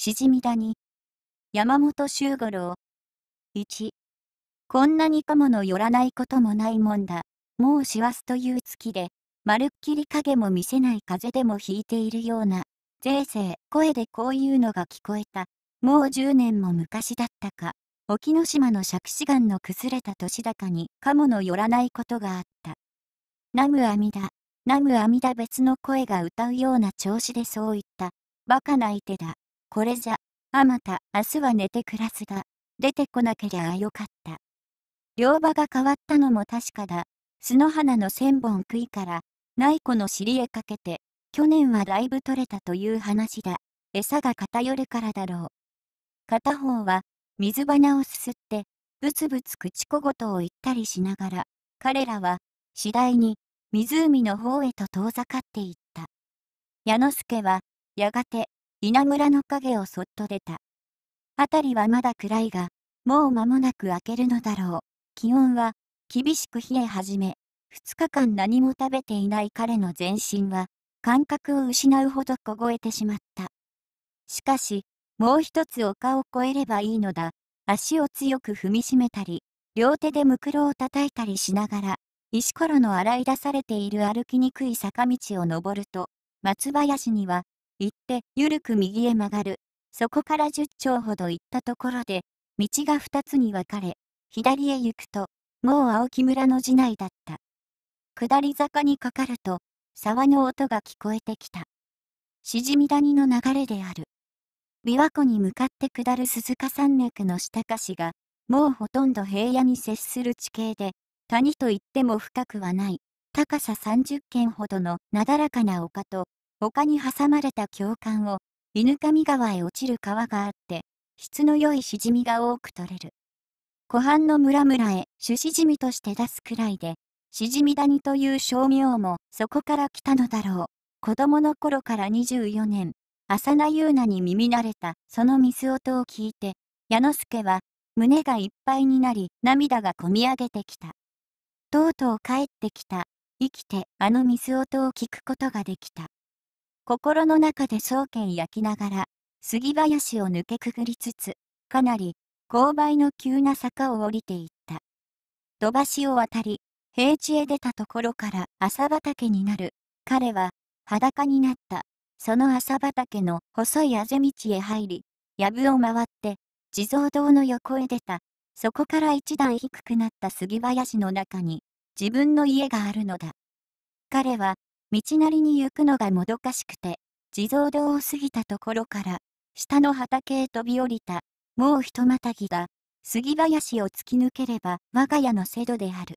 しじみ谷。山本周五郎。1。こんなにかもの寄らないこともないもんだ。もう師走という月で、まるっきり影も見せない風でも引いているような、税制、声でこういうのが聞こえた。もう10年も昔だったか。沖ノ島の杓子岩の崩れた年高に、かもの寄らないことがあった。南無阿弥陀南無阿弥陀別の声が歌うような調子でそう言った。バカな相手だ。これじゃ、あまた、明日は寝て暮らすが、出てこなけりゃあよかった。両場が変わったのも確かだ。素の花の千本食いから、ない子の尻へかけて、去年はだいぶ取れたという話だ。餌が偏るからだろう。片方は、水花をすすって、ぶつぶつ口小言を言ったりしながら、彼らは、次第に、湖の方へと遠ざかっていった。矢之助は、やがて、稲村の影をそっと出た。辺りはまだ暗いが、もう間もなく明けるのだろう。気温は、厳しく冷え始め、2日間何も食べていない彼の全身は、感覚を失うほど凍えてしまった。しかし、もう一つ丘を越えればいいのだ。足を強く踏みしめたり、両手でムクロを叩いたりしながら、石ころの洗い出されている歩きにくい坂道を登ると、松林には、行って、ゆるく右へ曲がる。そこから10丁ほど行ったところで、道が2つに分かれ、左へ行くと、もう青木村の寺内だった。下り坂にかかると、沢の音が聞こえてきた。しじみ谷の流れである。琵琶湖に向かって下る鈴鹿山脈の下下市が、もうほとんど平野に接する地形で、谷といっても深くはない、高さ30軒ほどのなだらかな丘と、他に挟まれた教官を、犬上川へ落ちる川があって、質の良いしじみが多く取れる。湖畔の村々へ種しじみとして出すくらいで、しじみ谷という称名もそこから来たのだろう。子供の頃から24年、浅名優奈に耳慣れたその水音を聞いて、矢之助は胸がいっぱいになり涙がこみ上げてきた。とうとう帰ってきた。生きてあの水音を聞くことができた。心の中で双剣焼きながら、杉林を抜けくぐりつつ、かなり、勾配の急な坂を降りていった。土橋を渡り、平地へ出たところから朝畑になる。彼は、裸になった。その朝畑の細いあぜ道へ入り、藪を回って、地蔵堂の横へ出た。そこから一段低くなった杉林の中に、自分の家があるのだ。彼は、道なりに行くのがもどかしくて、地蔵堂を過ぎたところから、下の畑へ飛び降りた、もうひとまたぎだ、杉林を突き抜ければ我が家の瀬戸である。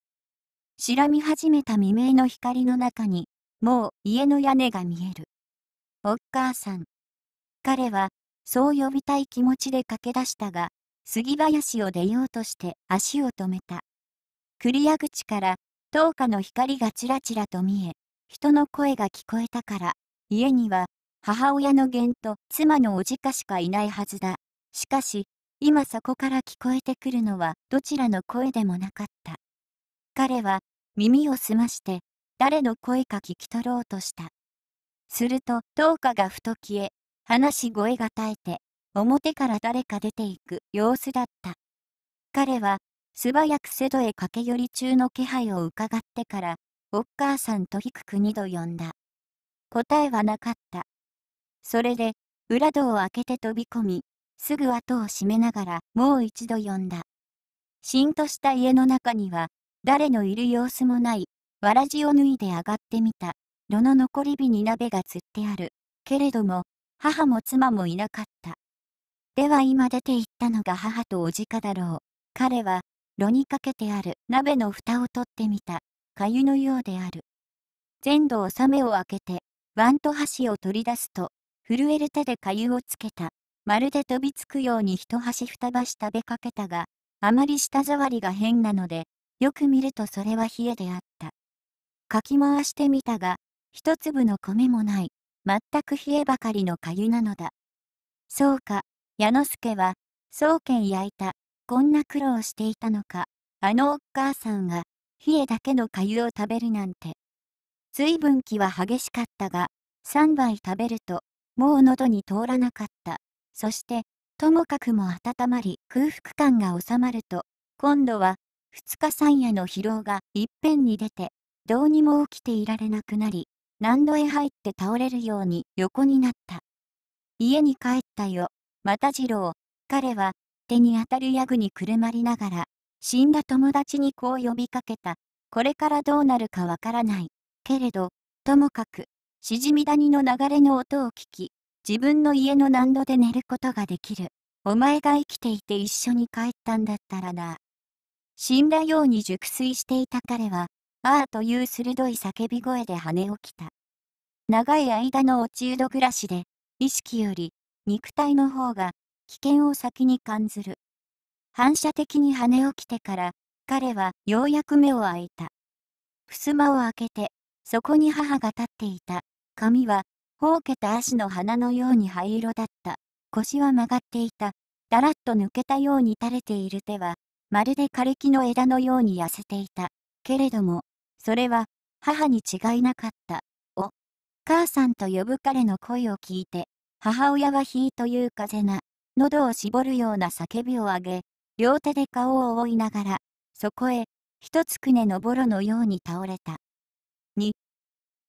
白み始めた未明の光の中に、もう家の屋根が見える。おっ母さん。彼は、そう呼びたい気持ちで駆け出したが、杉林を出ようとして足を止めた。クリア口から、灯火の光がちらちらと見え、人の声が聞こえたから、家には母親の弦と妻のおじかしかいないはずだ。しかし、今そこから聞こえてくるのはどちらの声でもなかった。彼は耳を澄まして誰の声か聞き取ろうとした。すると灯火がふと消え、話し声が絶えて、表から誰か出ていく様子だった。彼は素早く瀬戸へ駆け寄り中の気配をうかがってからおっさんと低く二度呼んだ。答えはなかった。それで、裏戸を開けて飛び込み、すぐ後を閉めながらもう一度呼んだ。しんとした家の中には、誰のいる様子もない、わらじを脱いで上がってみた、炉の残り火に鍋が釣ってある。けれども、母も妻もいなかった。では今出て行ったのが母とおじかだろう。彼は、炉にかけてある鍋の蓋を取ってみた。粥のようである。全土納めを開けて、ワント箸を取り出すと、震える手で粥をつけた。まるで飛びつくように一箸二箸食べかけたが、あまり舌触りが変なので、よく見るとそれは冷えであった。かき回してみたが、一粒の米もない、全く冷えばかりの粥なのだ。そうか、矢之助は、宗剣焼いた、こんな苦労していたのか、あのおっ母さんが、冷えだけの粥を食べるなんて。随分気は激しかったが、3杯食べると、もう喉に通らなかった。そして、ともかくも温まり空腹感が収まると、今度は、2日3夜の疲労がいっぺんに出て、どうにも起きていられなくなり、何度へ入って倒れるように横になった。家に帰ったよ、また次郎。彼は、手に当たるヤグにくるまりながら、死んだ友達にこう呼びかけた。これからどうなるかわからない。けれど、ともかく、しじみ谷の流れの音を聞き、自分の家の難度で寝ることができる。お前が生きていて一緒に帰ったんだったらな。死んだように熟睡していた彼は、ああという鋭い叫び声で跳ね起きた。長い間の落ちうど暮らしで、意識より、肉体の方が、危険を先に感ずる。反射的に跳ね起きてから彼はようやく目を開いた襖を開けてそこに母が立っていた髪はほうけた足の花のように灰色だった腰は曲がっていただらっと抜けたように垂れている手はまるで枯れ木の枝のように痩せていたけれどもそれは母に違いなかったお母さんと呼ぶ彼の声を聞いて母親はひいという風な喉を絞るような叫びを上げ両手で顔を覆いながら、そこへ、とつくねのぼろのように倒れた。2、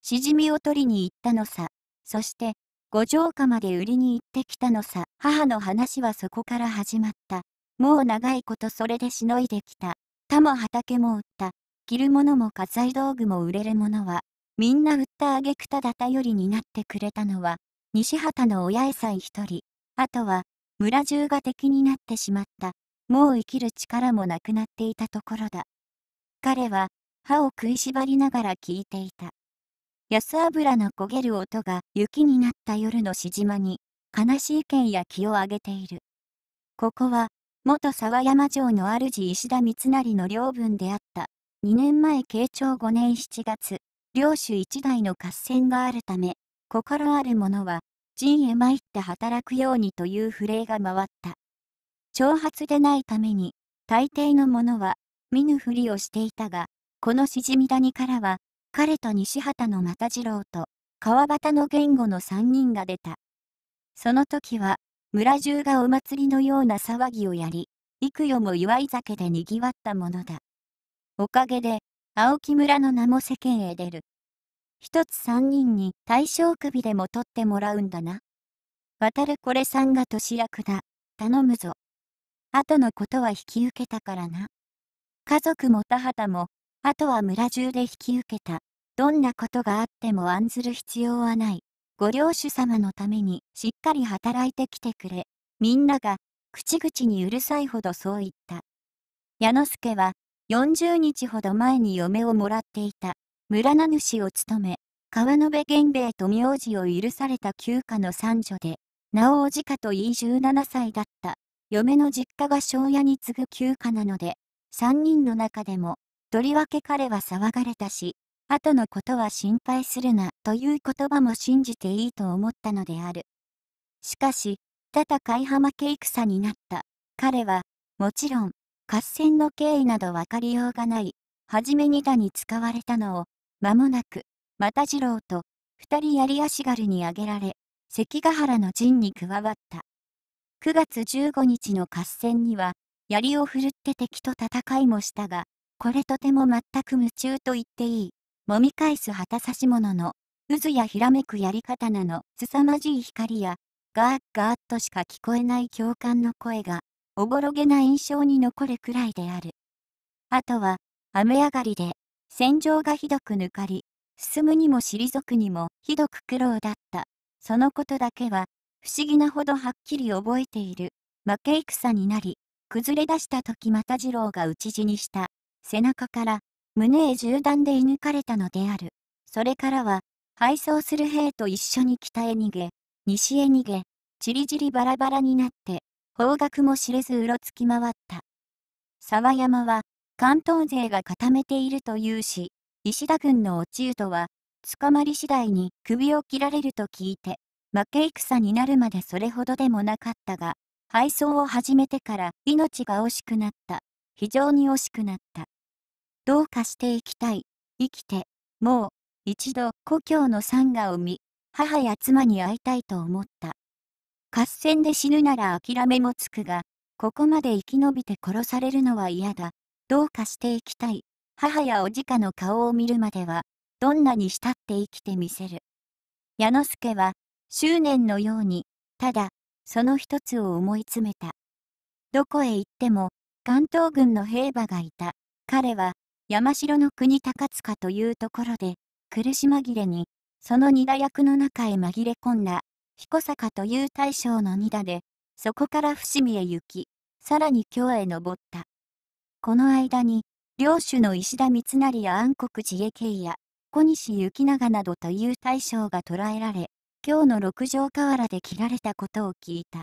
しじみを取りに行ったのさ、そして、五条家まで売りに行ってきたのさ、母の話はそこから始まった。もう長いことそれでしのいできた。田も畑も売った。着るものも家財道具も売れるものは、みんな売ったあげくただ頼りになってくれたのは、西畑の親へさん一人。あとは、村中が敵になってしまった。もう生きる力もなくなっていたところだ。彼は歯を食いしばりながら聞いていた。安油の焦げる音が雪になった夜のしじまに悲しい剣や気を上げている。ここは元沢山城の主石田三成の領分であった。2年前慶長5年7月、領主一代の合戦があるため、心ある者は、陣へ参って働くようにという不令が回った。挑発でないために、大抵の者は、見ぬふりをしていたが、このしじみ谷からは、彼と西畑の又次郎と、川端の言語の三人が出た。その時は、村中がお祭りのような騒ぎをやり、幾代も祝い酒でにぎわったものだ。おかげで、青木村の名も世間へ出る。一つ三人に大将首でも取ってもらうんだな。渡るこれさんが年役だ。頼むぞ。後のことは引き受けたからな。家族も田畑も、あとは村中で引き受けた。どんなことがあっても案ずる必要はない。ご領主様のためにしっかり働いてきてくれ。みんなが、口々にうるさいほどそう言った。矢之助は、40日ほど前に嫁をもらっていた。村名主を務め、川野辺源兵衛と名字を許された旧家の三女で、名をおじかと言い17歳だった。嫁の実家が庄屋に次ぐ休暇なので、三人の中でも、とりわけ彼は騒がれたし、後のことは心配するなという言葉も信じていいと思ったのである。しかし、ただ貝浜家戦になった。彼は、もちろん、合戦の経緯など分かりようがない、はじめにだに使われたのを、間もなく、又次郎と、二人槍足軽に挙げられ、関ヶ原の陣に加わった。9月15日の合戦には、槍を振るって敵と戦いもしたが、これとても全く夢中と言っていい。揉み返す旗差し物の、渦やひらめくやり方なの凄まじい光や、ガーッガーッとしか聞こえない共感の声が、おぼろげな印象に残るくらいである。あとは、雨上がりで、戦場がひどく抜かり、進むにも退くにもひどく苦労だった。そのことだけは、不思議なほどはっきり覚えている。負け戦になり、崩れ出した時又次郎が討ち死にした。背中から胸へ銃弾で射抜かれたのである。それからは、敗走する兵と一緒に北へ逃げ、西へ逃げ、ちりじりバラバラになって、方角も知れずうろつき回った。沢山は、関東勢が固めているというし、石田軍の落ち湯とは、捕まり次第に首を切られると聞いて、負け戦になるまでそれほどでもなかったが、配送を始めてから命が惜しくなった。非常に惜しくなった。どうかしていきたい。生きて、もう、一度故郷の山河を見、母や妻に会いたいと思った。合戦で死ぬなら諦めもつくが、ここまで生き延びて殺されるのは嫌だ。どうかしていきたい。母やおじかの顔を見るまでは、どんなにしたって生きてみせる。矢之助は執念のように、ただ、その一つを思い詰めた。どこへ行っても、関東軍の兵馬がいた。彼は、山城の国高塚というところで、苦し紛れに、その二打役の中へ紛れ込んだ、彦坂という大将の二打で、そこから伏見へ行き、さらに京へ登った。この間に、領主の石田三成や安国寺衛慶や、小西行長などという大将が捕らえられ、京の六条河原で切られたことを聞いた。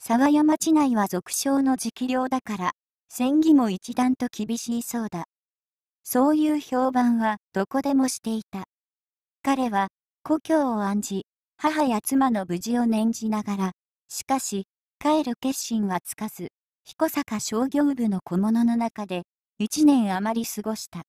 沢山地内は俗称の直領だから、戦技も一段と厳しいそうだ。そういう評判はどこでもしていた。彼は、故郷を案じ、母や妻の無事を念じながら、しかし、帰る決心はつかず、彦坂商業部の小物の中で、一年余り過ごした。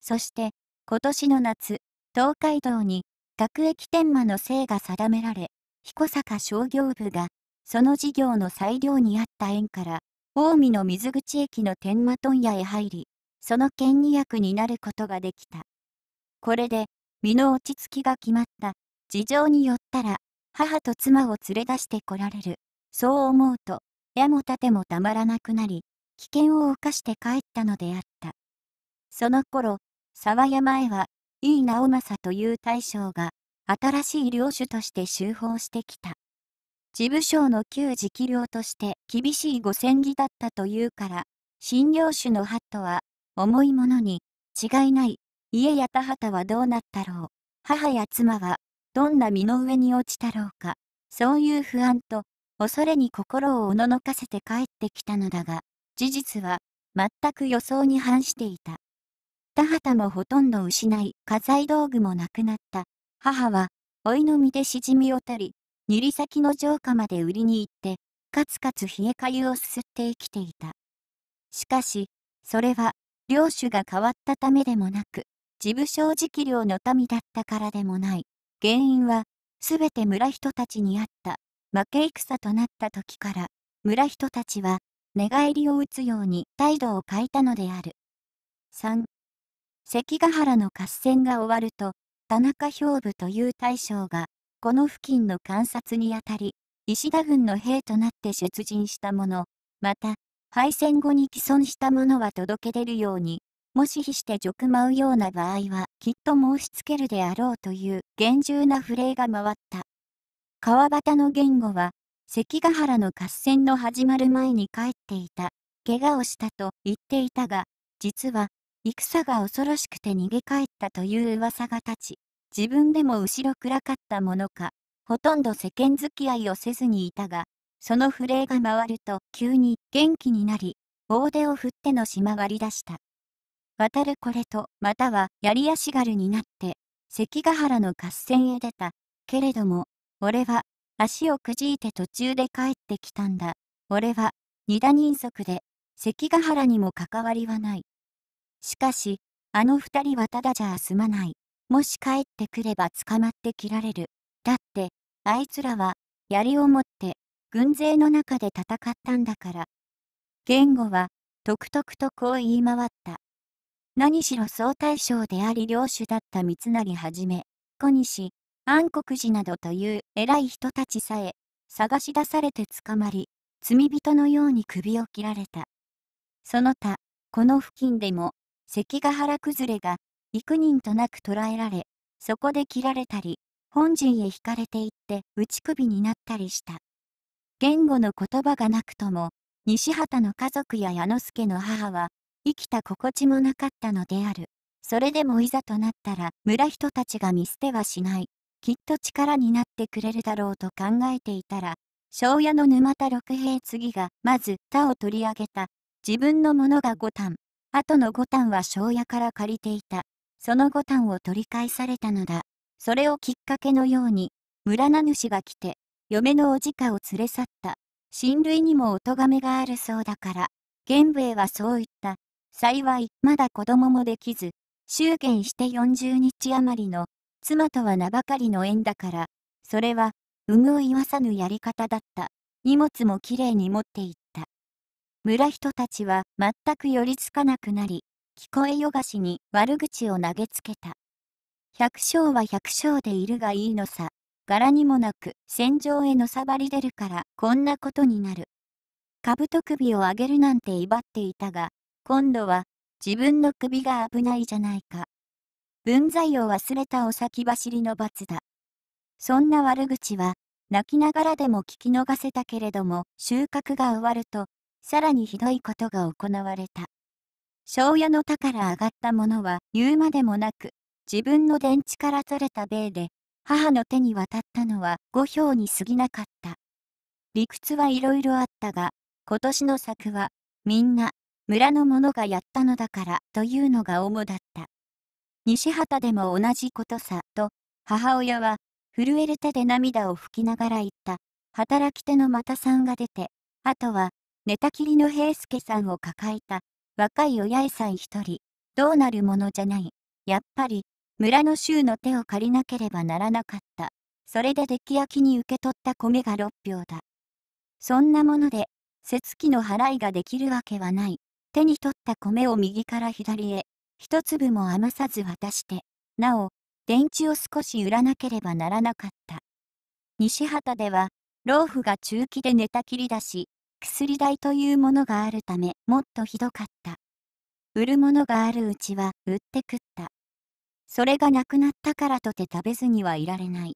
そして、今年の夏、東海道に各駅天満の姓が定められ、彦坂商業部が、その事業の裁量にあった縁から、近江の水口駅の天満問屋へ入り、その権利役になることができた。これで、身の落ち着きが決まった。事情によったら、母と妻を連れ出してこられる。そう思うと、矢も盾もたまらなくなり、危険を冒して帰ったのであった。その頃、沢山へは井伊直政という大将が、新しい領主として修法してきた。事務省の旧直領として厳しい御戦議だったというから、新領主のハットは、重いものに、違いない、家や田畑はどうなったろう、母や妻は、どんな身の上に落ちたろうか、そういう不安と、恐れに心をおののかせて帰ってきたのだが、事実は、全く予想に反していた。田畑もほとんど失い、家財道具もなくなった。母は、老いの身でしじみをたり、二里先の城下まで売りに行って、かつかつ冷えかゆをすすって生きていた。しかし、それは、領主が変わったためでもなく、自部正直領の民だったからでもない。原因は、すべて村人たちにあった、負け戦となった時から、村人たちは、寝返りを打つように態度を変えたのである。3. 関ヶ原の合戦が終わると、田中兵部という大将が、この付近の観察にあたり、石田軍の兵となって出陣したもの、また、敗戦後に既存したものは届け出るように、もし非して辱舞うような場合は、きっと申しつけるであろうという厳重な不礼が回った。川端の言語は、関ヶ原の合戦の始まる前に帰っていた、怪我をしたと言っていたが、実は、戦が恐ろしくて逃げ帰ったという噂が立ち、自分でも後ろ暗かったものか、ほとんど世間付き合いをせずにいたが、その不礼が回ると急に元気になり、大手を振ってのしまわり出した。渡るこれと、または槍足軽になって、関ヶ原の合戦へ出た。けれども、俺は、足をくじいて途中で帰ってきたんだ。俺は、二打人足で、関ヶ原にも関わりはない。しかし、あの二人はただじゃ済まない。もし帰ってくれば捕まって切られる。だって、あいつらは、槍を持って、軍勢の中で戦ったんだから。言語は、とくとくとこう言い回った。何しろ総大将であり領主だった三成はじめ、小西、暗黒寺などという偉い人たちさえ、探し出されて捕まり、罪人のように首を切られた。その他、この付近でも、関ヶ原崩れが幾人となく捕らえられ、そこで切られたり、本陣へ引かれていって打ち首になったりした。言語の言葉がなくとも、西畑の家族や矢之助の母は、生きた心地もなかったのである。それでもいざとなったら村人たちが見捨てはしない。きっと力になってくれるだろうと考えていたら、庄屋の沼田六平次がまず他を取り上げた。自分のものが五反。後の五反は庄屋から借りていた。その五反を取り返されたのだ。それをきっかけのように、村名主が来て、嫁のおじかを連れ去った。親類にもお咎めがあるそうだから、玄武衛はそう言った。幸い、まだ子供もできず、祝言して40日余りの、妻とは名ばかりの縁だから、それは、産むを言わさぬやり方だった。荷物もきれいに持っていっ村人たちは全く寄りつかなくなり、聞こえよがしに悪口を投げつけた。百姓は百姓でいるがいいのさ。柄にもなく戦場へのさばり出るからこんなことになる。兜首を上げるなんて威張っていたが、今度は自分の首が危ないじゃないか。文在を忘れたお先走りの罰だ。そんな悪口は、泣きながらでも聞き逃せたけれども、収穫が終わると、さらにひどいことが行われた。庄屋の田から上がったものは言うまでもなく、自分の電池から取れた米で、母の手に渡ったのは五票に過ぎなかった。理屈はいろいろあったが、今年の作は、みんな、村の者がやったのだからというのが主だった。西畑でも同じことさ、と、母親は、震える手で涙を拭きながら言った。働き手の又さんが出て、あとは、寝たきりの平助さんを抱えた若い親衛重さん一人、どうなるものじゃない。やっぱり、村の衆の手を借りなければならなかった。それで出来焼きに受け取った米が6票だ。そんなもので、節気の払いができるわけはない。手に取った米を右から左へ、一粒も余さず渡して、なお、電池を少し売らなければならなかった。西畑では、老夫が中期で寝たきりだし、薬代というものがあるため、もっとひどかった。売るものがあるうちは、売って食った。それがなくなったからとて食べずにはいられない。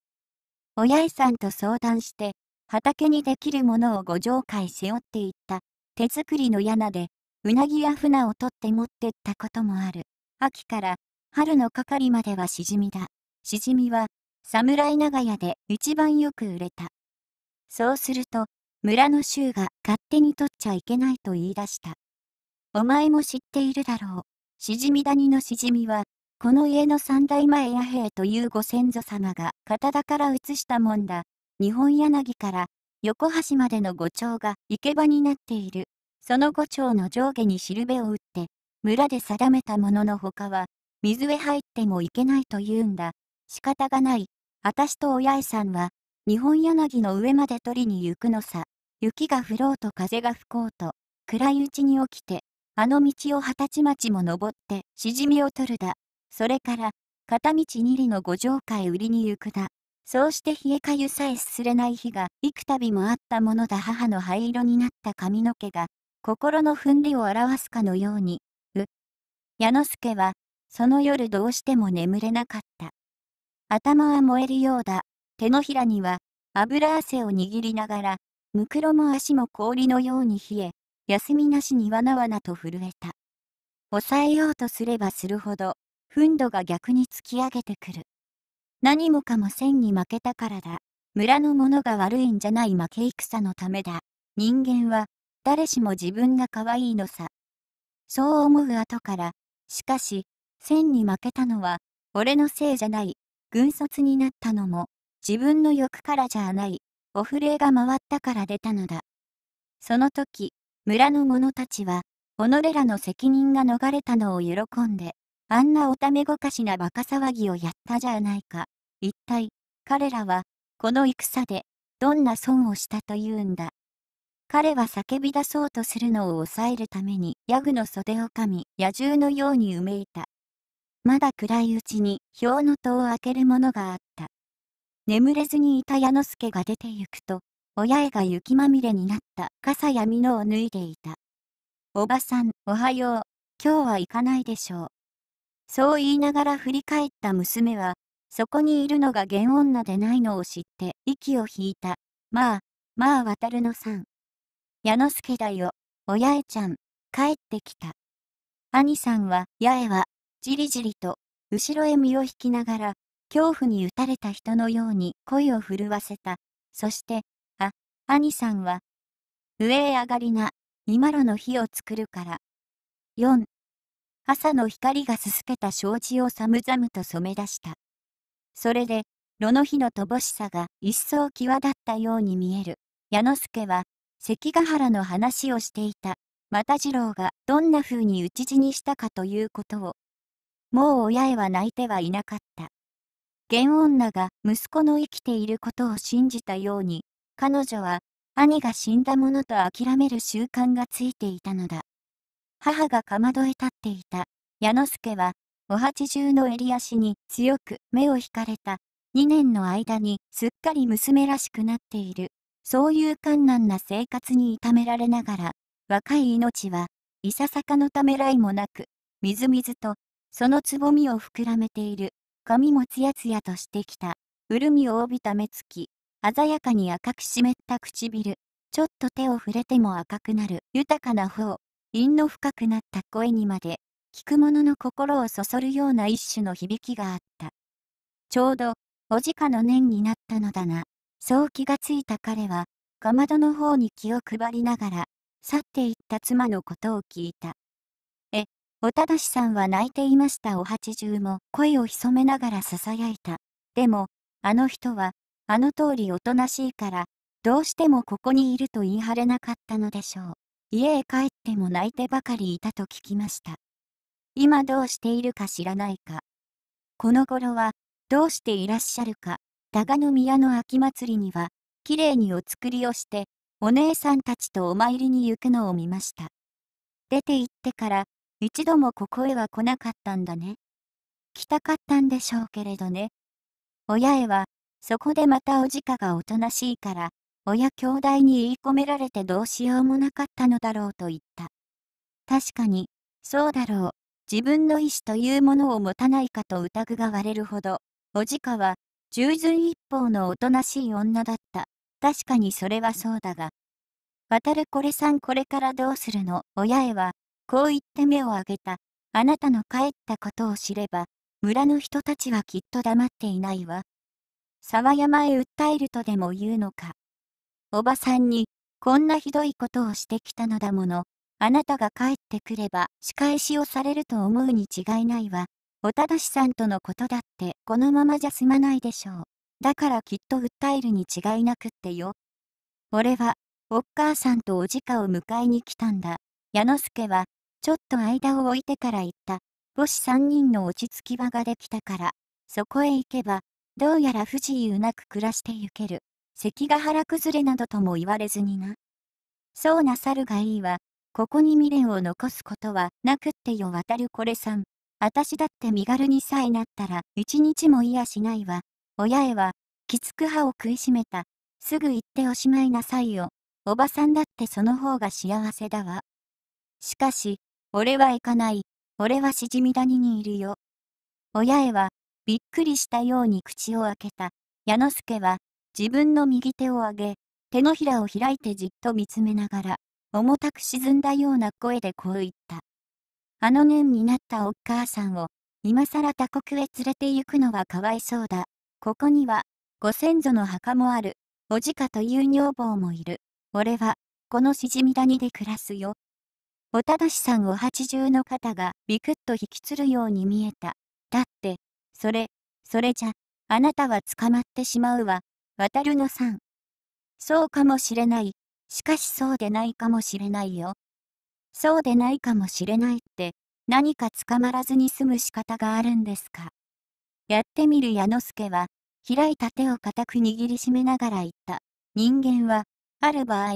お八重さんと相談して、畑にできるものをご紹介し負っていった、手作りの屋根で、うなぎや船を取って持ってったこともある。秋から春のかかりまではしじみだ。しじみは、侍長屋で一番よく売れた。そうすると、村の衆が勝手に取っちゃいけないと言い出した。お前も知っているだろう。しじみ谷のしじみは、この家の三代前弥平というご先祖様が片田から移したもんだ。日本柳から横橋までの五丁が行け場になっている。その五丁の上下にしるべを打って、村で定めたものの他は、水へ入ってもいけないと言うんだ。仕方がない。私とお八重さんは、日本柳の上まで取りに行くのさ。雪が降ろうと風が吹こうと、暗いうちに起きて、あの道を二十歳町も登って、しじみを取るだ。それから、片道二里の五条海売りに行くだ。そうして冷えかゆさえすすれない日が幾度もあったものだ母の灰色になった髪の毛が、心のふんりを表すかのように、う。矢之助は、その夜どうしても眠れなかった。頭は燃えるようだ。手のひらには、油汗を握りながら、むくろも足も氷のように冷え、休みなしにわなわなと震えた。抑えようとすればするほど、ふんどが逆に突き上げてくる。何もかも千に負けたからだ。村の者が悪いんじゃない負け戦のためだ。人間は、誰しも自分が可愛いのさ。そう思う後から、しかし、千に負けたのは、俺のせいじゃない。軍卒になったのも、自分の欲からじゃない。お触れが回ったから出たのだ。その時、村の者たちは、己らの責任が逃れたのを喜んで、あんなおためごかしなバカ騒ぎをやったじゃないか。一体、彼らは、この戦で、どんな損をしたというんだ。彼は叫び出そうとするのを抑えるために、ヤグの袖を噛み、野獣のようにうめいた。まだ暗いうちに、氷の戸を開けるものがあった。眠れずにいた矢之助が出て行くと、親絵が雪まみれになった傘や蓑を脱いでいた。おばさん、おはよう。今日は行かないでしょう。そう言いながら振り返った娘は、そこにいるのが原女でないのを知って息を引いた。まあ、まあ渡るのさん。矢之助だよ、お八ちゃん、帰ってきた。兄さんは、八重は、じりじりと、後ろへ身を引きながら、恐怖に打たれた人のように声を震わせた。そして、あ、兄さんは、上へ上がりな、今炉の火を作るから。四、朝の光がすすけた障子を寒々と染め出した。それで、炉の火の乏しさが一層際立ったように見える。矢之助は、関ヶ原の話をしていた。又次郎がどんな風に討ち死にしたかということを。もう親へは泣いてはいなかった。現女が息子の生きていることを信じたように、彼女は兄が死んだものと諦める習慣がついていたのだ。母がかまどへ立っていた、矢之助は、お八重の襟足に強く目を引かれた。2年の間にすっかり娘らしくなっている。そういう困難な生活に痛められながら、若い命はいささかのためらいもなく、みずみずと、そのつぼみを膨らめている。髪もつやつやとしてきた。潤みを帯びた目つき、鮮やかに赤く湿った唇。ちょっと手を触れても赤くなる豊かな方、韻の深くなった声にまで、聞く者の心をそそるような一種の響きがあった。ちょうど、おじかの年になったのだが、そう気がついた彼は、かまどの方に気を配りながら、去っていった妻のことを聞いた。おただしさんは泣いていましたお八十も声を潜めながら囁いた。でも、あの人は、あの通りおとなしいから、どうしてもここにいると言い張れなかったのでしょう。家へ帰っても泣いてばかりいたと聞きました。今どうしているか知らないか。この頃は、どうしていらっしゃるか。高の宮の秋祭りには、きれいにお作りをして、お姉さんたちとお参りに行くのを見ました。出て行ってから、一度もここへは来なかったんだね。来たかったんでしょうけれどね。親へは、そこでまたおじかがおとなしいから、親兄弟に言い込められてどうしようもなかったのだろうと言った。確かに、そうだろう。自分の意志というものを持たないかと疑がわれるほど、おじかは、従順一方のおとなしい女だった。確かにそれはそうだが。渡るこれさんこれからどうするの親へは、こう言って目をあげた。あなたの帰ったことを知れば、村の人たちはきっと黙っていないわ。沢山へ訴えるとでも言うのか。おばさんに、こんなひどいことをしてきたのだもの。あなたが帰ってくれば仕返しをされると思うに違いないわ。お正しさんとのことだってこのままじゃ済まないでしょう。だからきっと訴えるに違いなくってよ。俺は、おっさんとおじかを迎えに来たんだ。矢之助は、ちょっと間を置いてから言った。母子三人の落ち着き場ができたから、そこへ行けば、どうやら不自由なく暮らしてゆける。関ヶ原崩れなどとも言われずにな。そうなさるがいいわ。ここに未練を残すことはなくってよ渡るこれさん。あたしだって身軽にさえなったら一日もいやしないわ。親へは、きつく歯を食いしめた。すぐ行っておしまいなさいよ。おばさんだってその方が幸せだわ。しかし、俺は行かない。俺はしじみ谷にいるよ。親へは、びっくりしたように口を開けた。矢之助は、自分の右手を上げ、手のひらを開いてじっと見つめながら、重たく沈んだような声でこう言った。あの年になったお母さんを、今さら他国へ連れて行くのはかわいそうだ。ここには、ご先祖の墓もある、おじかという女房もいる。俺は、このしじみ谷で暮らすよ。おただしさんお八重の肩がビクッと引きつるように見えた。だって、それ、それじゃ、あなたは捕まってしまうわ、渡るのさん。そうかもしれない。しかしそうでないかもしれないよ。そうでないかもしれないって、何か捕まらずに済む仕方があるんですか。やってみる矢之助は、開いた手を固く握りしめながら言った。人間は、ある場合、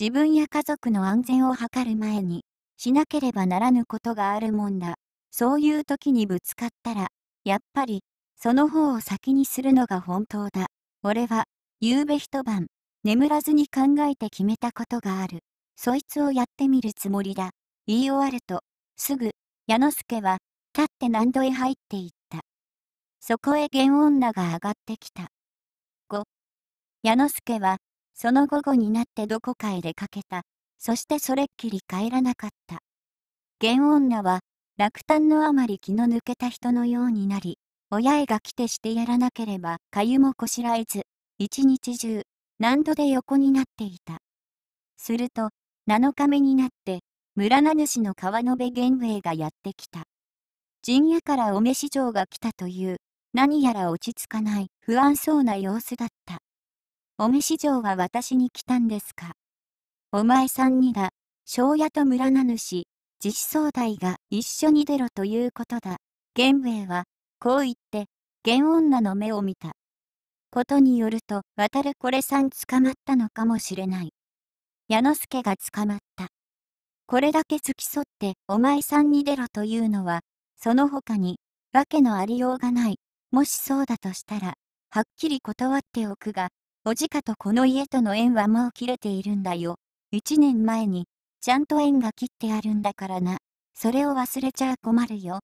自分や家族の安全を図る前に、しなければならぬことがあるもんだ。そういう時にぶつかったら、やっぱり、その方を先にするのが本当だ。俺は、夕べ一晩、眠らずに考えて決めたことがある。そいつをやってみるつもりだ。言い終わると、すぐ、矢之助は、立って何度へ入っていった。そこへ玄女が上がってきた。5。矢之助は、その午後になってどこかへ出かけた。そしてそれっきり帰らなかった。現女は、落胆のあまり気の抜けた人のようになり、親へが来てしてやらなければ、かゆもこしらえず、一日中、何度で横になっていた。すると、7日目になって、村名主の川野辺玄兵衛がやってきた。陣屋からお召し嬢が来たという、何やら落ち着かない、不安そうな様子だった。お召し嬢は私に来たんですかお前さんにだ、庄屋と村名主、自死総代が一緒に出ろということだ。玄米衛は、こう言って、玄女の目を見た。ことによると、渡るこれさん捕まったのかもしれない。矢之助が捕まった。これだけ付き添って、お前さんに出ろというのは、その他に、わけのありようがない。もしそうだとしたら、はっきり断っておくが、おじかとこの家との縁はもう切れているんだよ。1年前に、ちゃんと縁が切ってあるんだからな。それを忘れちゃ困るよ。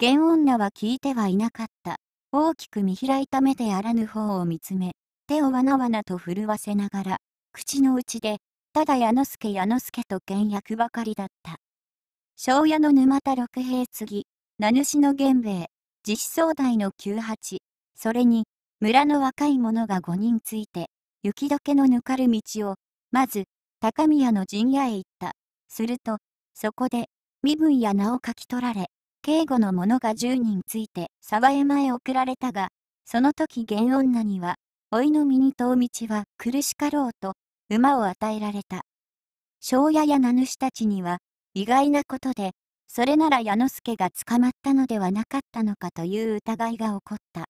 現女は聞いてはいなかった。大きく見開いた目であらぬ方を見つめ、手をわなわなと震わせながら、口の内で、ただ矢之助矢之助と倹約ばかりだった。庄屋の沼田六平次、名主の源兵衛、自死総代の九八、それに、村の若い者が五人ついて、雪解けのぬかる道を、まず、高宮の陣屋へ行った。すると、そこで、身分や名を書き取られ、警護の者が10人ついて沢山へ送られたが、その時玄女には、老いの身に遠道は苦しかろうと、馬を与えられた。庄屋や名主たちには、意外なことで、それなら矢之助が捕まったのではなかったのかという疑いが起こった。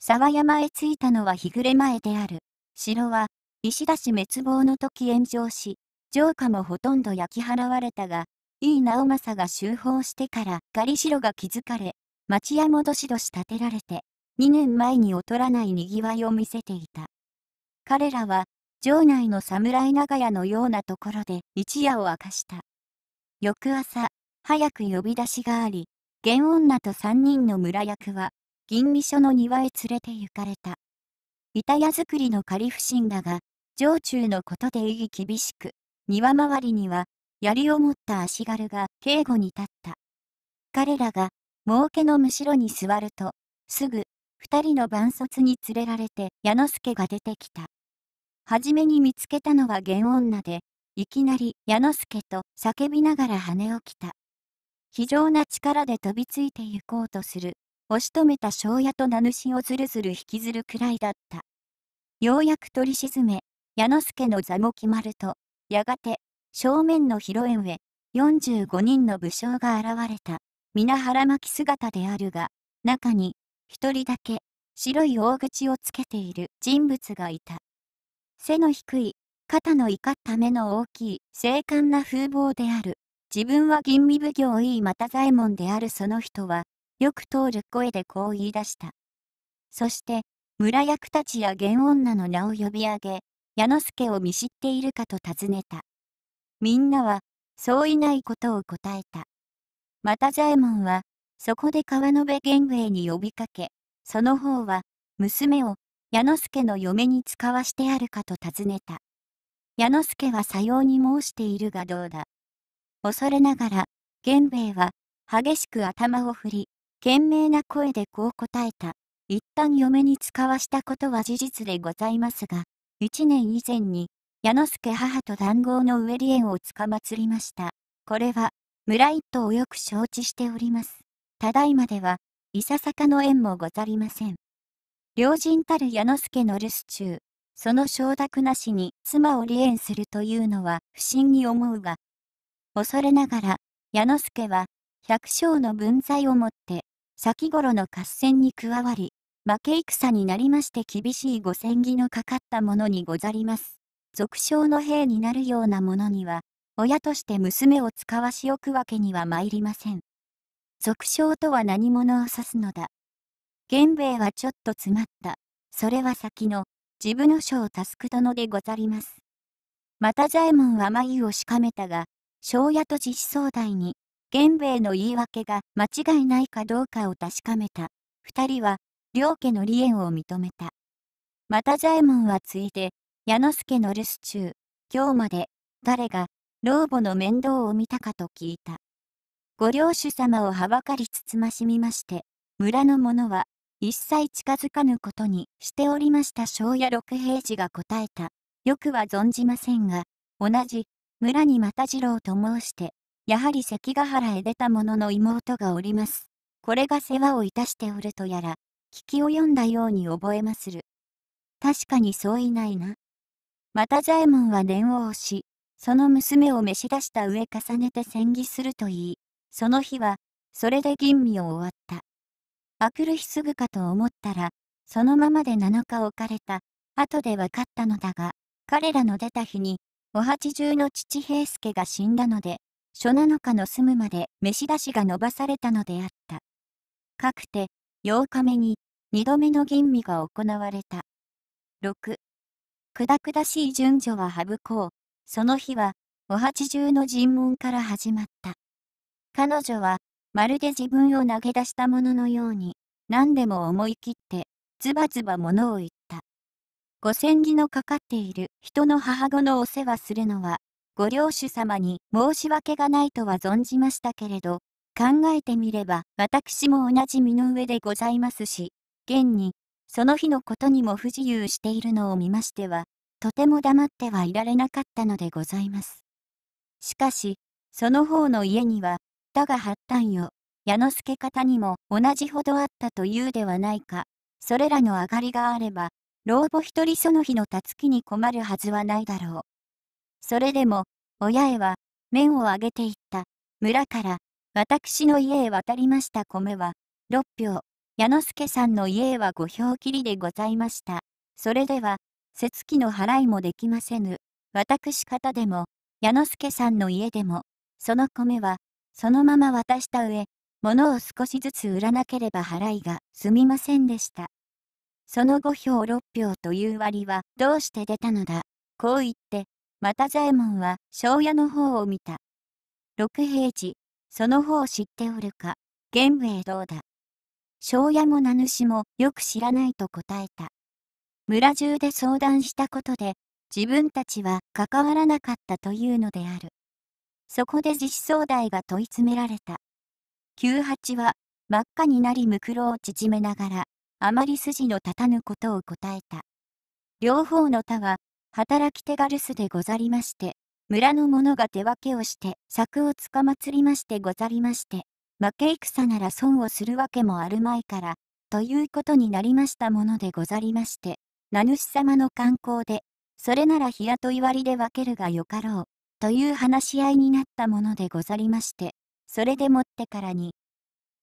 沢山へ着いたのは日暮れ前である。城は、石田氏滅亡の時炎上し、城下もほとんど焼き払われたが、井伊直政が修法してから狩城が築かれ、町屋もどしどし建てられて、2年前に劣らない賑わいを見せていた。彼らは、城内の侍長屋のようなところで一夜を明かした。翌朝、早く呼び出しがあり、源女と3人の村役は、吟味所の庭へ連れて行かれた。板屋造りの仮不審だが、城中のことで意義厳しく、庭周りには槍を持った足軽が警護に立った。彼らが儲けのむしろに座ると、すぐ二人の伴卒に連れられて矢之助が出てきた。はじめに見つけたのは玄女で、いきなり矢之助と叫びながら跳ね起きた。非常な力で飛びついて行こうとする、押し止めた庄屋と名主をずるずる引きずるくらいだった。ようやく取り沈め、矢之助の座も決まると、やがて、正面の広縁へ、45人の武将が現れた、皆腹巻き姿であるが、中に、一人だけ、白い大口をつけている人物がいた。背の低い、肩の怒った目の大きい、精悍な風貌である。自分は吟味奉行いい又左衛門であるその人は、よく通る声でこう言い出した。そして、村役たちや玄女の名を呼び上げ、矢之助を見知っているかと尋ねた。みんなは、そういないことを答えた。また左衛門は、そこで川野辺玄衛に呼びかけ、その方は、娘を、矢之助の嫁に使わしてあるかと尋ねた。矢之助はさように申しているがどうだ。恐れながら、源兵衛は、激しく頭を振り、懸命な声でこう答えた。一旦嫁に使わしたことは事実でございますが、1年以前に、矢之助母と談合の上利縁をつかまつりました。これは、村一党をよく承知しております。ただいまでは、いささかの縁もござりません。良人たる矢之助の留守中、その承諾なしに妻を離縁するというのは不審に思うが、恐れながら、矢之助は、百姓の分際をもって、先頃の合戦に加わり、負け戦になりまして厳しい五千義のかかったものにござります。俗称の兵になるようなものには、親として娘を使わしおくわけには参りません。俗称とは何者を指すのだ。源兵衛はちょっと詰まった。それは先の、自分の書を助く殿でござります。また左衛門は眉をしかめたが、庄屋と実相大に、源兵衛の言い訳が間違いないかどうかを確かめた。二人は、両家の離縁を認めた。また左衛門はついで、矢之助の留守中、今日まで誰が老母の面倒を見たかと聞いた。ご領主様をはばかりつつましみまして、村の者は一切近づかぬことにしておりました庄屋六平次が答えた。よくは存じませんが、同じ村に又次郎と申して、やはり関ヶ原へ出た者の妹がおります。これが世話をいたしておるとやら、聞き及んだように覚えまする。確かにそういないな。また左衛門はを押し、その娘を召し出した上重ねて戦議すると言い、その日は、それで吟味を終わった。あくる日すぐかと思ったら、そのままで7日置かれた、後で分かったのだが、彼らの出た日に、お八重の父平助が死んだので、初7日の住むまで召し出しが伸ばされたのであった。かくて、8日目に2度目の吟味が行われた。6、くだくだしい順序は省こう。その日は、お八重の尋問から始まった。彼女は、まるで自分を投げ出したもののように、何でも思い切って、ズバズバ物を言った。ご千里のかかっている人の母子のお世話するのは、ご領主様に申し訳がないとは存じましたけれど、考えてみれば、私も同じ身の上でございますし、現に、その日のことにも不自由しているのを見ましては、とても黙ってはいられなかったのでございます。しかし、その方の家には、だが八端よ、矢之助方にも同じほどあったというではないか、それらの上がりがあれば、老母一人その日のたつきに困るはずはないだろう。それでも、親へは、面を上げていった、村から、私の家へ渡りました米は、6票。矢之助さんの家へは5票きりでございました。それでは、節期の払いもできませぬ。私方でも、矢之助さんの家でも、その米は、そのまま渡した上、物を少しずつ売らなければ払いが済みませんでした。その5票6票という割はどうして出たのだ。こう言って、また左衛門は庄屋の方を見た。六平次、その方知っておるか、玄武衛どうだ。庄屋も名主もよく知らないと答えた。村中で相談したことで、自分たちは関わらなかったというのである。そこで自主総代が問い詰められた。九八は真っ赤になりむくを縮めながら、あまり筋の立たぬことを答えた。両方の他は、働き手が留守でござりまして、村の者が手分けをして柵をつかまつりましてござりまして、負け戦なら損をするわけもあるまいから、ということになりましたものでござりまして、名主様の観光で、それなら日雇い割で分けるがよかろう、という話し合いになったものでござりまして、それでもってからに、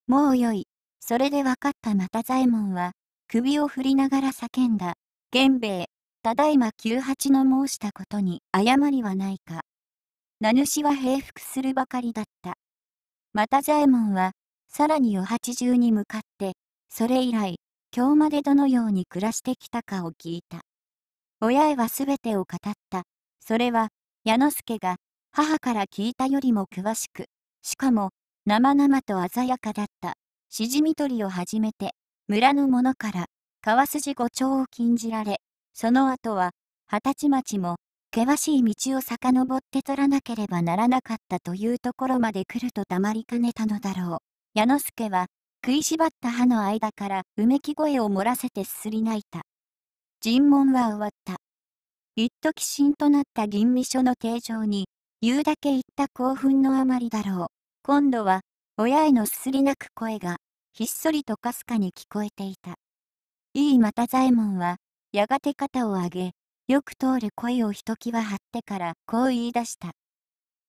もうよい、それで分かった又左衛門は、首を振りながら叫んだ、源兵衛、ただいま98の申したことに誤りはないか。名主は平服するばかりだった。また左衛門は、さらに与八重に向かって、それ以来、今日までどのように暮らしてきたかを聞いた。親へは全てを語った。それは、矢之助が、母から聞いたよりも詳しく、しかも、生々と鮮やかだった、しじみ取りを始めて、村の者から、川筋五丁を禁じられ、その後は、二十歳町も、険しい道を遡って取らなければならなかったというところまで来るとたまりかねたのだろう。矢之助は、食いしばった歯の間からうめき声を漏らせてすすり泣いた。尋問は終わった。一時心となった吟味書の定状に、言うだけ言った興奮のあまりだろう。今度は、親へのすすり泣く声が、ひっそりとかすかに聞こえていた。いいた左衛門は、やがて肩を上げ、よく通る声をひときわ張ってからこう言い出した。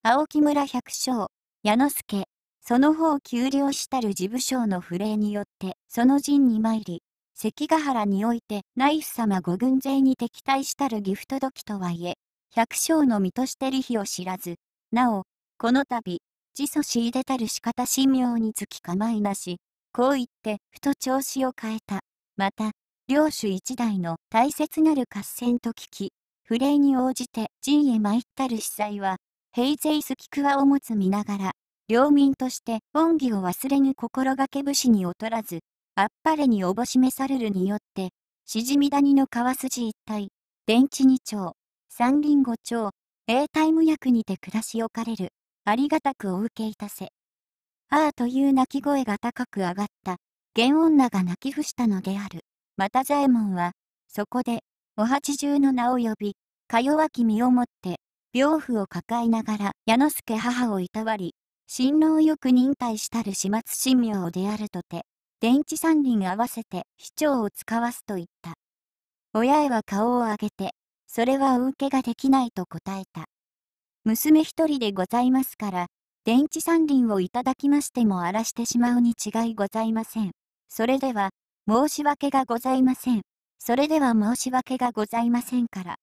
青木村百姓、矢之助、その方給料したる事務所の不礼によって、その陣に参り、関ヶ原においてナイフ様ご軍勢に敵対したるギフト時とはいえ、百姓の身として利費を知らず、なお、この度、自訴し入れたる仕方神妙につき構いなし、こう言って、ふと調子を変えた。また、領主一代の大切なる合戦と聞き、不礼に応じて陣へ参ったる司祭は、平勢スキクワを持つ見ながら、領民として恩義を忘れぬ心がけ武士に劣らず、あっぱれにおぼしめさるるによって、しじみ谷の川筋一帯、電池二丁、三輪五丁、英代無役にて暮らし置かれる、ありがたくお受けいたせ。ああという泣き声が高く上がった、玄女が泣き伏したのである。た左衛門は、そこで、お八重の名を呼び、か弱き身をもって、病婦を抱えながら矢之助母をいたわり、辛労よく忍耐したる始末神明をであるとて、電池三輪合わせて市長を使わすと言った。親へは顔を上げて、それはお受けができないと答えた。娘一人でございますから、電池三輪をいただきましても荒らしてしまうに違いございません。それでは、申し訳がございません。それでは申し訳がございませんから。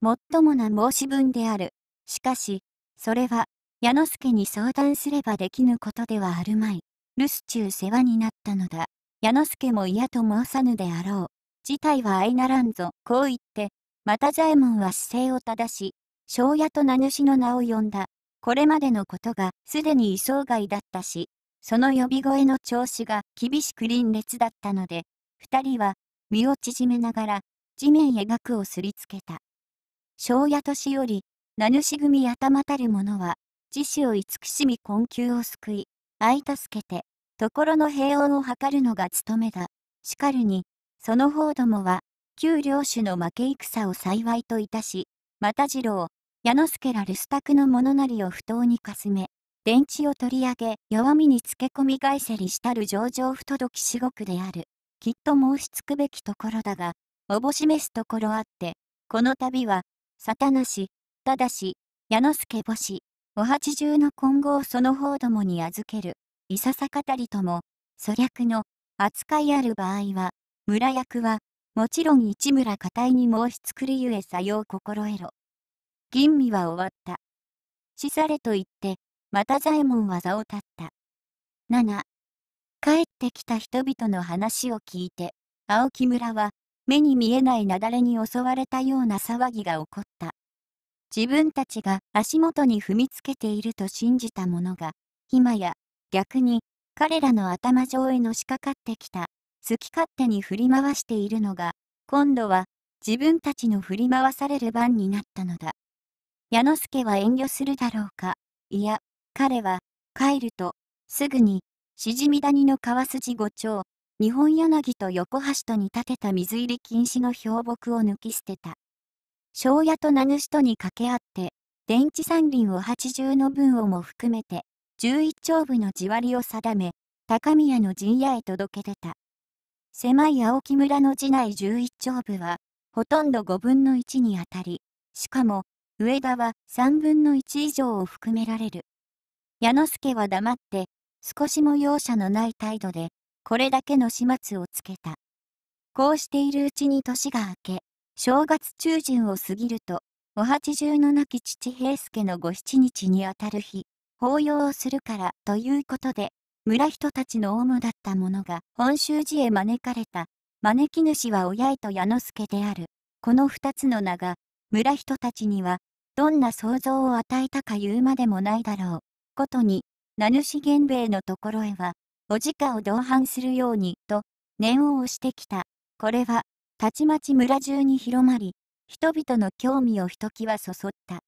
もっともな申し分である。しかし、それは、矢之助に相談すればできぬことではあるまい。留守中世話になったのだ。矢之助も嫌と申さぬであろう。事態は相ならんぞ。こう言って、また左衛門は姿勢を正し、庄屋と名主の名を呼んだ。これまでのことがすでに異想外だったし、その呼び声の調子が厳しく凛烈だったので、二人は身を縮めながら地面へ額をすりつけた。庄屋年より、名主組頭たる者は、自死を慈しみ困窮を救い、相助けて、心の平穏を図るのが務めだ。しかるに、その方どもは、旧領主の負け戦を幸いといたし、又次郎、矢之助ら留守宅の者なりを不当にかすめ、電池を取り上げ、弱みにつけ込み返せりしたる上場不届き至極である。きっと申しつくべきところだが、おぼしめすところあって、この度は、さたなし、ただし、矢之助母子、お八重の今後をその方どもに預ける、いささかたりとも、粗略の、扱いある場合は、村役は、もちろん市村堅いに申しつくりゆえさよう心得ろ。吟味は終わった。しされと言って、また左衛門は座を立った。7、帰ってきた人々の話を聞いて、青木村は、目に見えない雪崩に襲われたような騒ぎが起こった。自分たちが足元に踏みつけていると信じたものが、今や、逆に、彼らの頭上へのしかかってきた、好き勝手に振り回しているのが、今度は、自分たちの振り回される番になったのだ。矢之助は遠慮するだろうか、いや、彼は、帰ると、すぐに、しじみ谷の川筋五丁、日本柳と横橋とに建てた水入り禁止の標木を抜き捨てた。庄屋と名主とに掛け合って、電池山林を80の分をも含めて、11丁部の地割りを定め、高宮の陣屋へ届け出た。狭い青木村の寺内11丁部は、ほとんど5分の1にあたり、しかも、上田は3分の1以上を含められる。矢之助は黙って、少しも容赦のない態度で、これだけの始末をつけた。こうしているうちに年が明け、正月中旬を過ぎると、お八十の亡き父平助のご七日にあたる日、法要をするからということで、村人たちの主だった者が本州寺へ招かれた、招き主は親井と矢之助である。この二つの名が、村人たちには、どんな想像を与えたか言うまでもないだろう。ことに、名主源兵衛のところへは、お直を同伴するように、と、念を押してきた。これは、たちまち村中に広まり、人々の興味をひときわそそった。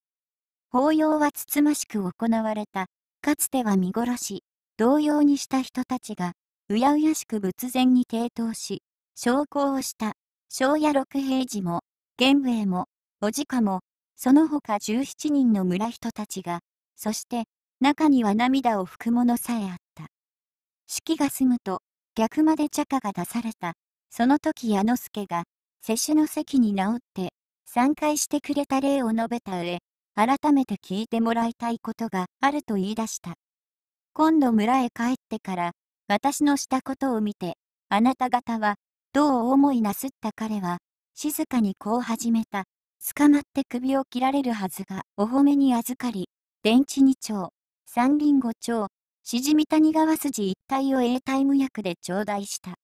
法要はつつましく行われた。かつては見殺し、同様にした人たちが、うやうやしく仏前に抵当し、証拠をした。庄屋六平次も、玄兵衛も、おじかも、その他17人の村人たちが、そして、中には涙を拭くものさえあった。式が済むと、逆まで茶化が出された。その時矢之助が、世主の席に直って、参会してくれた礼を述べた上、改めて聞いてもらいたいことがあると言い出した。今度村へ帰ってから、私のしたことを見て、あなた方は、どう思いなすった彼は、静かにこう始めた。捕まって首を切られるはずが、お褒めに預かり、電池に帳。山林五町、しじみ谷川筋一帯を永タイム役で頂戴した。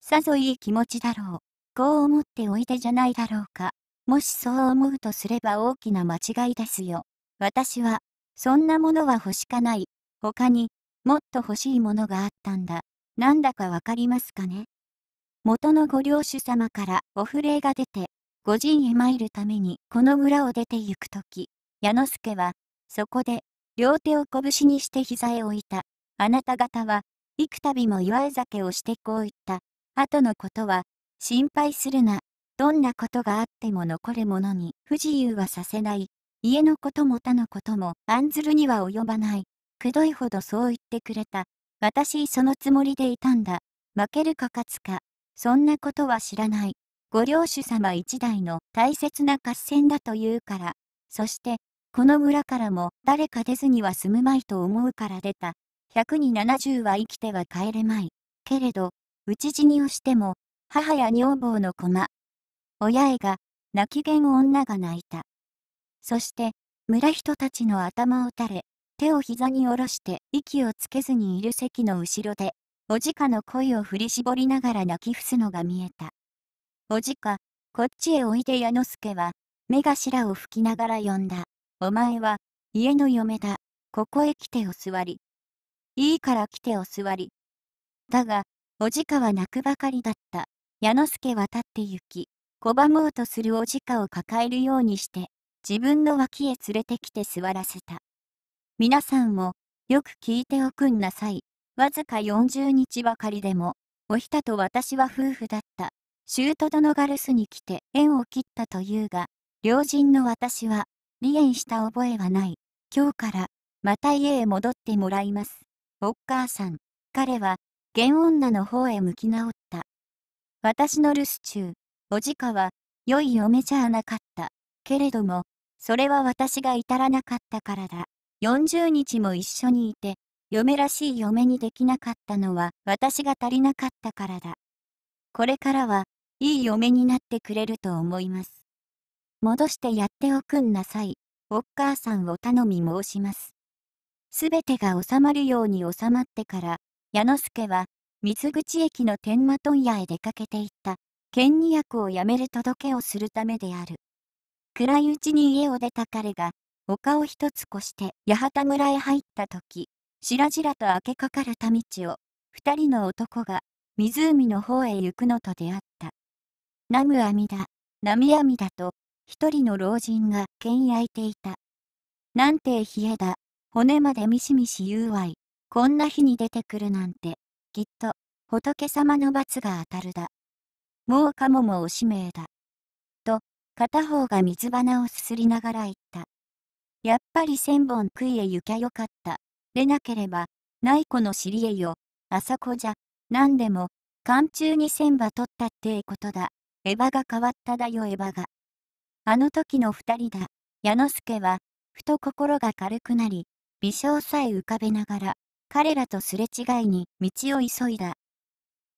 さぞいい気持ちだろう。こう思っておいでじゃないだろうか。もしそう思うとすれば大きな間違いですよ。私は、そんなものは欲しかない。他に、もっと欲しいものがあったんだ。なんだかわかりますかね。元のご領主様からお触れが出て、御陣へ参るためにこの村を出て行くとき、矢之助は、そこで両手を拳にして膝へ置いた。あなた方は、幾度も祝い酒をしてこう言った。後のことは、心配するな。どんなことがあっても残るものに不自由はさせない。家のことも他のことも案ずるには及ばない。くどいほどそう言ってくれた。私そのつもりでいたんだ。負けるか勝つか。そんなことは知らない。ご領主様一代の大切な合戦だというから。そして、この村からも誰か出ずには済むまいと思うから出た。100に70は生きては帰れまい。けれど、討ち死にをしても、母や女房の駒。親へが、泣きげん女が泣いた。そして、村人たちの頭を垂れ、手を膝に下ろして息をつけずにいる席の後ろで、おじかの声を振り絞りながら泣き伏すのが見えた。おじか、こっちへおいで矢之助は、目頭を拭きながら呼んだ。お前は、家の嫁だ。ここへ来てお座り。いいから来てお座り。だが、おじかは泣くばかりだった。矢之助は立って行き、拒もうとするおじかを抱えるようにして、自分の脇へ連れてきて座らせた。皆さんも、よく聞いておくんなさい。わずか40日ばかりでも、おひたと私は夫婦だった。舅殿ガルスに来て縁を切ったというが、良人の私は、離縁した覚えはない。今日からまた家へ戻ってもらいます。おっ母さん。彼は、現女の方へ向き直った。私の留守中、おじかは、良い嫁じゃなかった。けれども、それは私が至らなかったからだ。40日も一緒にいて、嫁らしい嫁にできなかったのは私が足りなかったからだ。これからは、いい嫁になってくれると思います。戻してやっておくんなさい。お母さんを頼み申します。すべてが収まるように収まってから、矢之助は、水口駅の天満問屋へ出かけていった、権利役をやめる届けをするためである。暗いうちに家を出た彼が、丘を一つ越して八幡村へ入った時、しらじらと明けかかる田道を、二人の男が、湖の方へ行くのと出会った。ナムアミだ、ナミアミだと、一人の老人が剣焼いていた。なんて冷えだ、骨までみしみし言うわい、こんな日に出てくるなんて、きっと、仏様の罰が当たるだ。もうかももおしめえだ。と、片方が水花をすすりながら言った。やっぱり千本食いへ行きゃよかった。でなければ、ない子の知りえよ、あそこじゃ、なんでも、寒中に千羽取ったってことだ。エヴァが変わっただよエヴァが。あの時の二人だ。矢之助は、ふと心が軽くなり、微笑さえ浮かべながら、彼らとすれ違いに道を急いだ。